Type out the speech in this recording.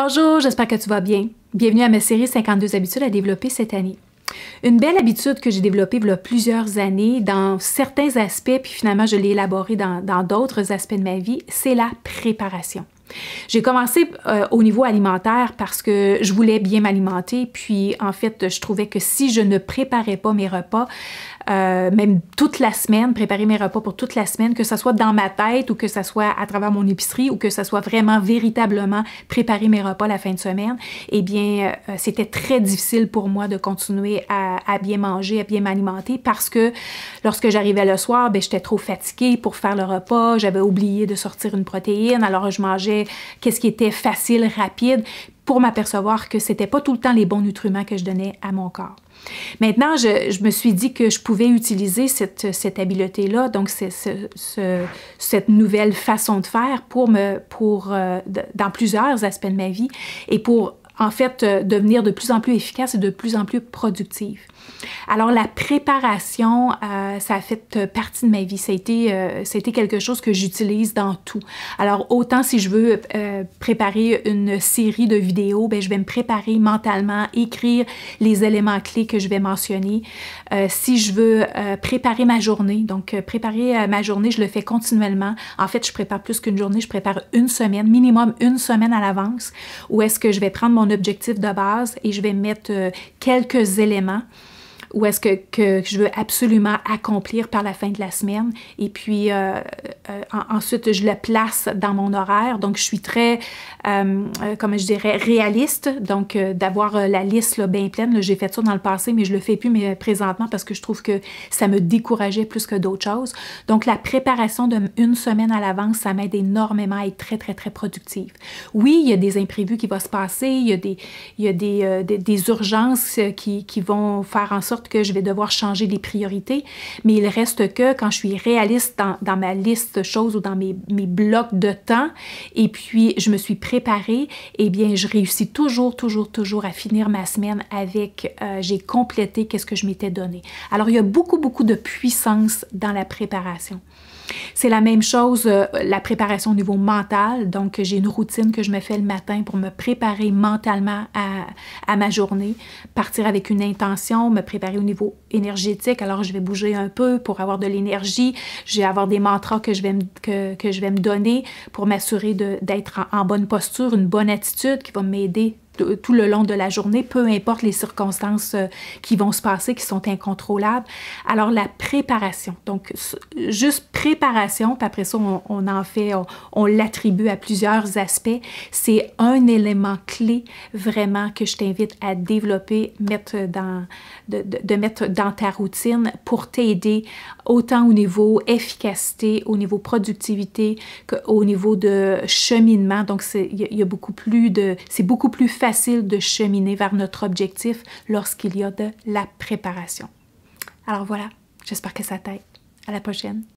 Bonjour, j'espère que tu vas bien. Bienvenue à ma série 52 habitudes à développer cette année. Une belle habitude que j'ai développée il plusieurs années dans certains aspects, puis finalement je l'ai élaborée dans d'autres aspects de ma vie, c'est la préparation. J'ai commencé euh, au niveau alimentaire parce que je voulais bien m'alimenter, puis en fait, je trouvais que si je ne préparais pas mes repas, euh, même toute la semaine, préparer mes repas pour toute la semaine, que ce soit dans ma tête ou que ce soit à travers mon épicerie ou que ce soit vraiment véritablement préparer mes repas la fin de semaine, eh bien, euh, c'était très difficile pour moi de continuer à, à bien manger, à bien m'alimenter parce que lorsque j'arrivais le soir, ben, j'étais trop fatiguée pour faire le repas, j'avais oublié de sortir une protéine, alors je mangeais qu'est-ce qui était facile, rapide, pour m'apercevoir que c'était pas tout le temps les bons nutriments que je donnais à mon corps. Maintenant, je, me suis dit que je pouvais utiliser cette, habileté-là, donc c'est, cette nouvelle façon de faire pour me, pour, euh, dans plusieurs aspects de ma vie et pour en fait euh, devenir de plus en plus efficace et de plus en plus productive. Alors la préparation, euh, ça a fait euh, partie de ma vie. Ça a été, quelque chose que j'utilise dans tout. Alors autant si je veux préparer une série de vidéos, ben, je vais me préparer mentalement, écrire les éléments clés que je vais mentionner. si je veux préparer ma journée, donc préparer ma journée, je le fais continuellement. En fait, je prépare plus qu'une journée, je prépare une semaine, minimum une semaine à l'avance, où est-ce que je vais prendre mon objectif de base et je vais mettre euh, quelques éléments ou est-ce que, je veux absolument accomplir par la fin de la semaine. Et puis, euh, euh, ensuite, je la place dans mon horaire. Donc, je suis très, euh, euh, comme je dirais, réaliste. Donc, d'avoir la liste bien pleine. J'ai fait ça dans le passé, mais je le fais plus mais présentement parce que je trouve que ça me décourageait plus que d'autres choses. Donc, la préparation d'une semaine à l'avance, ça m'aide énormément à être très, très, très productive. Oui, il y a des imprévus qui vont se passer. Il y a des, des, urgences qui, qui vont faire en sorte que je vais devoir changer les priorités. Mais il reste que quand je suis réaliste dans ma liste choses ou dans mes, mes blocs de temps, et puis je me suis préparée, et eh bien, je réussis toujours, toujours, toujours à finir ma semaine avec, euh, j'ai complété qu'est-ce que je m'étais donné. Alors, il y a beaucoup, beaucoup de puissance dans la préparation. C'est la même chose, euh, la préparation au niveau mental. Donc, j'ai une routine que je me fais le matin pour me préparer mentalement à, à, ma journée, partir avec une intention, me préparer au niveau énergétique. Alors, je vais bouger un peu pour avoir de l'énergie. Je vais avoir des mantras que je vais que, je vais me donner pour m'assurer d'être en bonne posture, une bonne attitude qui va m'aider tout le long de la journée, peu importe les circonstances euh, qui vont se passer, qui sont incontrôlables. Alors la préparation, donc juste préparation, puis après ça, on, en fait, on, l'attribue à plusieurs aspects. C'est un élément clé vraiment que je t'invite à développer, mettre dans, de, de, mettre dans ta routine pour t'aider autant au niveau efficacité, au niveau productivité qu'au niveau de cheminement. Donc il y, a beaucoup plus de, c'est beaucoup plus facile facile de cheminer vers notre objectif lorsqu'il y a de la préparation. Alors voilà, j'espère que ça t'aide. À la prochaine.